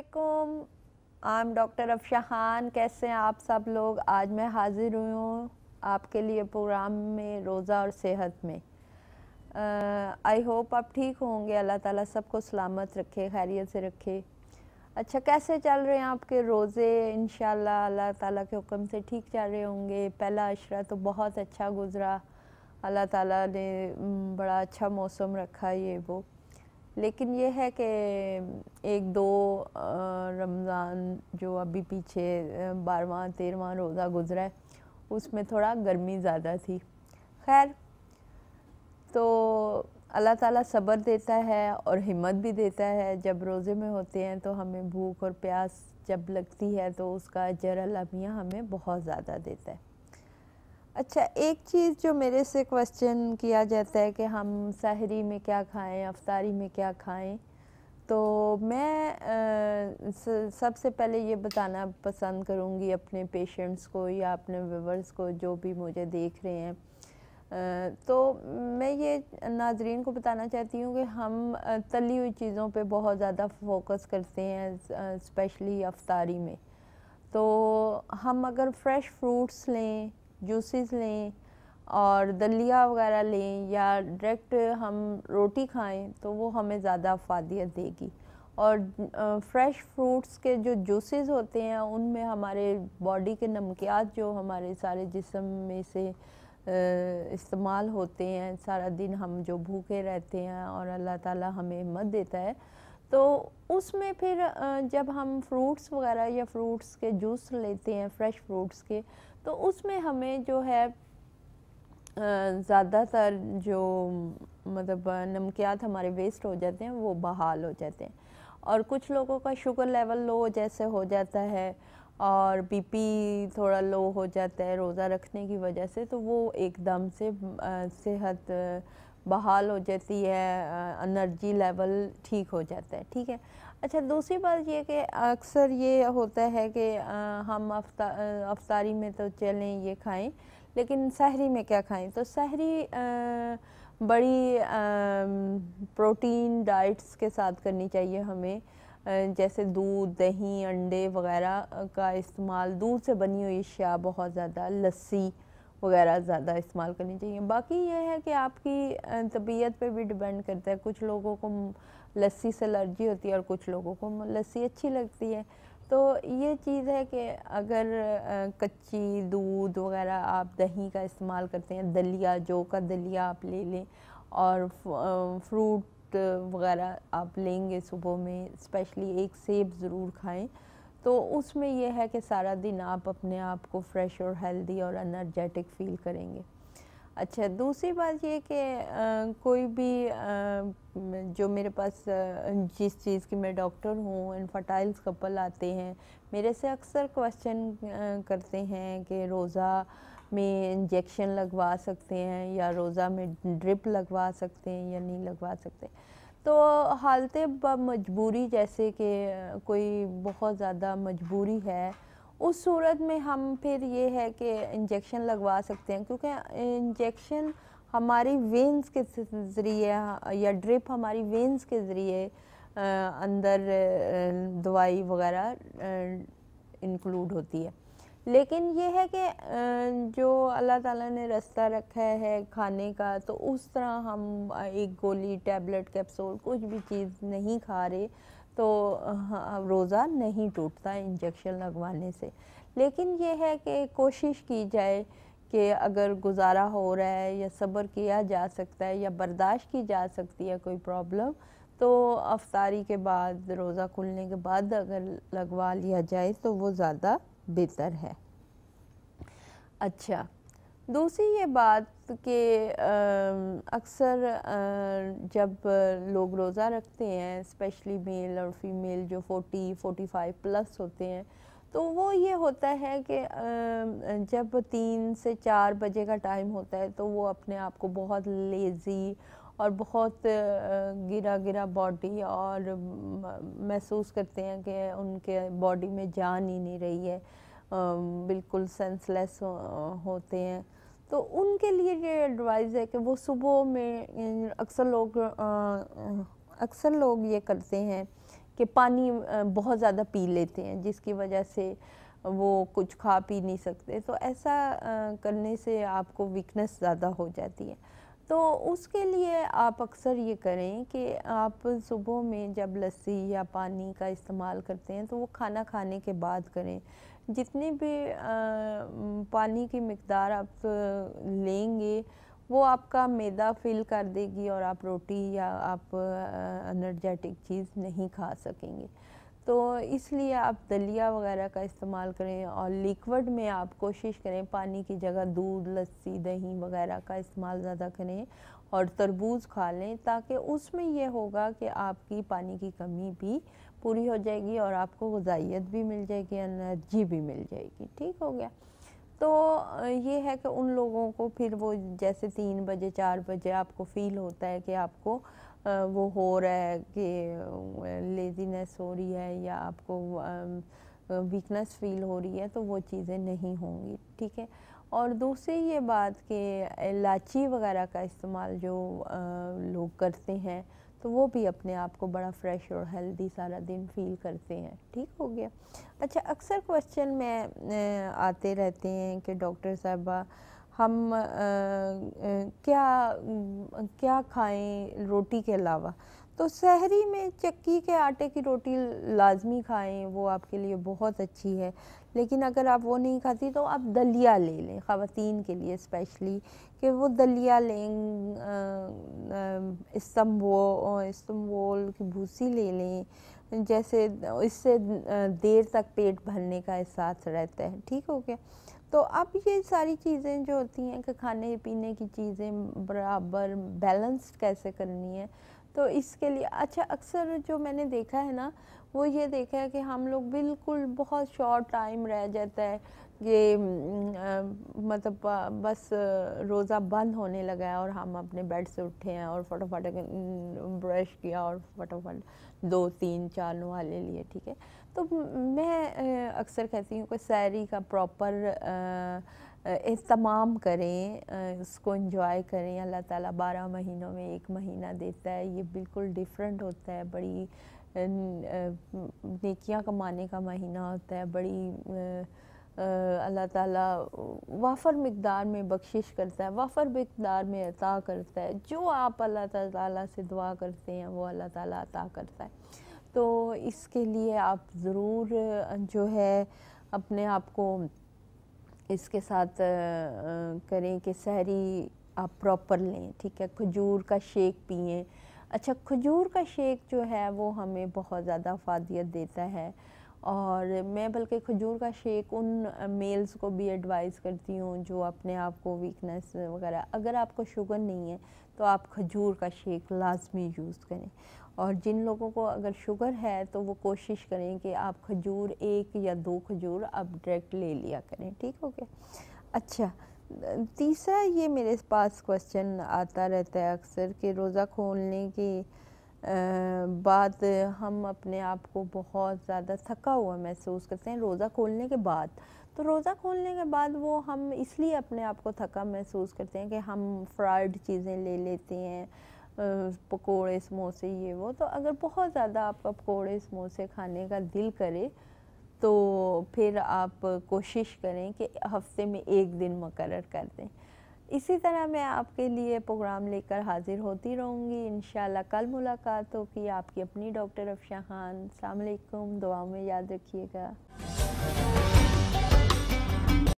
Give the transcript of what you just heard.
वालेकुम आम डॉक्टर खान कैसे हैं आप सब लोग आज मैं हाज़िर हुई हूँ आपके लिए प्रोग्राम में रोज़ा और सेहत में आई होप आप ठीक होंगे अल्लाह ताला सबको सलामत रखे खैरियत से रखे अच्छा कैसे चल रहे हैं आपके रोज़े इन अल्लाह ताला के हुक्म से ठीक चल रहे होंगे पहला अशरा तो बहुत अच्छा गुज़रा अल्लाह ताला ने बड़ा अच्छा मौसम रखा ये वो लेकिन ये है कि एक दो रमज़ान जो अभी पीछे बारवा तेरवा रोज़ा गुजरा है उसमें थोड़ा गर्मी ज़्यादा थी खैर तो अल्लाह ताला सब्र देता है और हिम्मत भी देता है जब रोज़े में होते हैं तो हमें भूख और प्यास जब लगती है तो उसका जर अल्लाह मियाँ हमें बहुत ज़्यादा देता है अच्छा एक चीज़ जो मेरे से क्वेश्चन किया जाता है कि हम सहरी में क्या खाएं अफतारी में क्या खाएं तो मैं सबसे पहले ये बताना पसंद करूँगी अपने पेशेंट्स को या अपने व्यूवर्स को जो भी मुझे देख रहे हैं तो मैं ये नाजरीन को बताना चाहती हूँ कि हम तली हुई चीज़ों पे बहुत ज़्यादा फोकस करते हैं स्पेशली अफतारी में तो हम अगर फ्रेश फ्रूट्स लें जूसेस लें और दलिया वगैरह लें या डायरेक्ट हम रोटी खाएं तो वो हमें ज़्यादा अफादियत देगी और फ्रेश फ्रूट्स के जो जूसेस होते हैं उनमें हमारे बॉडी के नमकियात जो हमारे सारे जिसम में से इस्तेमाल होते हैं सारा दिन हम जो भूखे रहते हैं और अल्लाह ताला हमें हिम्मत देता है तो उसमें फिर जब हम फ्रूट्स वगैरह या फ्रूट्स के जूस लेते हैं फ्रेश फ्रूट्स के तो उसमें हमें जो है ज़्यादातर जो मतलब नमकियात हमारे वेस्ट हो जाते हैं वो बहाल हो जाते हैं और कुछ लोगों का शुगर लेवल लो जैसे हो जाता है और बीपी थोड़ा लो हो जाता है रोज़ा रखने की वजह से तो वो एकदम से सेहत बहाल हो जाती है एनर्जी लेवल ठीक हो जाता है ठीक है अच्छा दूसरी बात ये कि अक्सर ये होता है कि हम अफ्ता अफ्तारी में तो चलें ये खाएं लेकिन सहरी में क्या खाएं तो सहरी आ, बड़ी आ, प्रोटीन डाइट्स के साथ करनी चाहिए हमें जैसे दूध दही अंडे वगैरह का इस्तेमाल दूध से बनी हुई अशिया बहुत ज़्यादा लस्सी वगैरह ज़्यादा इस्तेमाल करनी चाहिए बाकी यह है कि आपकी तबीयत पे भी डिपेंड करता है कुछ लोगों को लस्सी से एलर्जी होती है और कुछ लोगों को लस्सी अच्छी लगती है तो ये चीज़ है कि अगर कच्ची दूध वगैरह आप दही का इस्तेमाल करते हैं दलिया जो का दलिया आप ले लें और फ्रूट वगैरह आप लेंगे सुबह में स्पेशली एक सेब ज़रूर खाएं तो उसमें यह है कि सारा दिन आप अपने आप को फ्रेश और हेल्दी और एनर्जेटिक फील करेंगे अच्छा दूसरी बात ये कि कोई भी आ, जो मेरे पास जिस चीज़ की मैं डॉक्टर हूँ इनफर्टाइल्स कपल आते हैं मेरे से अक्सर क्वेश्चन करते हैं कि रोज़ा में इंजेक्शन लगवा सकते हैं या रोज़ा में ड्रिप लगवा सकते हैं या नहीं लगवा सकते तो हालत मजबूरी जैसे कि कोई बहुत ज़्यादा मजबूरी है उस सूरत में हम फिर ये है कि इंजेक्शन लगवा सकते हैं क्योंकि इंजेक्शन हमारी वेंस के ज़रिए या ड्रिप हमारी वेंस के ज़रिए अंदर दवाई वगैरह इंक्लूड होती है लेकिन ये है कि जो अल्लाह ताला ने रास्ता रखा है खाने का तो उस तरह हम एक गोली टैबलेट कैप्सूल कुछ भी चीज़ नहीं खा रहे तो रोज़ा नहीं टूटता इंजेक्शन लगवाने से लेकिन ये है कि कोशिश की जाए कि अगर गुजारा हो रहा है या सब्र किया जा सकता है या बर्दाश्त की जा सकती है कोई प्रॉब्लम तो अफ्तारी के बाद रोज़ा खुलने के बाद अगर लगवा लिया जाए तो वो ज़्यादा बेहतर है अच्छा दूसरी ये बात कि अक्सर जब लोग रोज़ा रखते हैं स्पेशली मेल और फीमेल जो 40 45 प्लस होते हैं तो वो ये होता है कि जब तीन से चार बजे का टाइम होता है तो वो अपने आप को बहुत लेज़ी और बहुत गिरा गिरा बॉडी और महसूस करते हैं कि उनके बॉडी में जान ही नहीं रही है बिल्कुल सेंसलेस होते हैं तो उनके लिए ये एडवाइस है कि वो सुबह में अक्सर लोग अक्सर लोग ये करते हैं कि पानी बहुत ज़्यादा पी लेते हैं जिसकी वजह से वो कुछ खा पी नहीं सकते तो ऐसा करने से आपको वीकनेस ज़्यादा हो जाती है तो उसके लिए आप अक्सर ये करें कि आप सुबह में जब लस्सी या पानी का इस्तेमाल करते हैं तो वो खाना खाने के बाद करें जितनी भी पानी की मकदार आप लेंगे वो आपका मैदा फिल कर देगी और आप रोटी या आप एनर्जेटिक चीज़ नहीं खा सकेंगे तो इसलिए आप दलिया वगैरह का इस्तेमाल करें और लिक्विड में आप कोशिश करें पानी की जगह दूध लस्सी दही वगैरह का इस्तेमाल ज़्यादा करें और तरबूज खा लें ताकि उसमें यह होगा कि आपकी पानी की कमी भी पूरी हो जाएगी और आपको गजाइत भी मिल जाएगी एनर्जी भी मिल जाएगी ठीक हो गया तो ये है कि उन लोगों को फिर वो जैसे तीन बजे चार बजे आपको फील होता है कि आपको वो हो रहा है कि लेजीनेस हो रही है या आपको वीकनेस फील हो रही है तो वो चीज़ें नहीं होंगी ठीक है और दूसरी ये बात कि इलाची वगैरह का इस्तेमाल जो लोग करते हैं तो वो भी अपने आप को बड़ा फ्रेश और हेल्दी सारा दिन फील करते हैं ठीक हो गया अच्छा अक्सर क्वेश्चन में आते रहते हैं कि डॉक्टर साहबा हम क्या क्या खाएं रोटी के अलावा तो शहरी में चक्की के आटे की रोटी लाजमी खाएं वो आपके लिए बहुत अच्छी है लेकिन अगर आप वो नहीं खाती तो आप दलिया ले लें ख़वान के लिए स्पेशली कि वो दलिया लें इस्तंबो इस्तंबोल की भूसी ले लें जैसे इससे देर तक पेट भरने का एहसास रहता है ठीक हो गया तो अब ये सारी चीज़ें जो होती हैं कि खाने पीने की चीज़ें बराबर बैलेंस कैसे करनी है तो इसके लिए अच्छा अक्सर जो मैंने देखा है ना वो ये देखा है कि हम लोग बिल्कुल बहुत शॉर्ट टाइम रह जाता है ये मतलब बस रोज़ा बंद होने लगा है और हम अपने बेड से उठे हैं और फटोफट ब्रश किया और फटोफट दो तीन चार नुहाले लिए ठीक है तो मैं अक्सर कहती हूँ कि सैरी का प्रॉपर इस्तेमाम करें उसको इंजॉय करें अल्लाह ताला बारह महीनों में एक महीना देता है ये बिल्कुल डिफरेंट होता है बड़ी नेकियां कमाने का महीना होता है बड़ी अल्लाह ताला वाफर मकदार में बख्शिश करता है वाफर मकदार में अता करता है जो आप अल्लाह ताला से दुआ करते हैं वो अल्लाह ताला अता करता है तो इसके लिए आप ज़रूर जो है अपने आप को इसके साथ करें कि सहरी आप प्रॉपर लें ठीक है खजूर का शेक पिए अच्छा खजूर का शेक जो है वो हमें बहुत ज़्यादा अफादियत देता है और मैं बल्कि खजूर का शेक उन मेल्स को भी एडवाइस करती हूँ जो अपने आप को वीकनेस वगैरह अगर आपको शुगर नहीं है तो आप खजूर का शेक लाजमी यूज़ करें और जिन लोगों को अगर शुगर है तो वो कोशिश करें कि आप खजूर एक या दो खजूर आप डायरेक्ट ले लिया करें ठीक हो गया अच्छा तीसरा ये मेरे पास क्वेश्चन आता रहता है अक्सर कि रोज़ा खोलने की बाद हम अपने आप को बहुत ज़्यादा थका हुआ महसूस करते हैं रोज़ा खोलने के बाद तो रोज़ा खोलने के बाद वो हम इसलिए अपने आप को थका महसूस करते हैं कि हम फ्राइड चीज़ें ले लेते हैं पकोड़े समोसे ये वो तो अगर बहुत ज़्यादा आपका पकोड़े समोसे खाने का दिल करे तो फिर आप कोशिश करें कि हफ्ते में एक दिन मुकर कर दें इसी तरह मैं आपके लिए प्रोग्राम लेकर हाजिर होती रहूँगी इन कल मुलाकात होगी आपकी अपनी डॉक्टर अफशा खान अलकुम दुआ में याद रखिएगा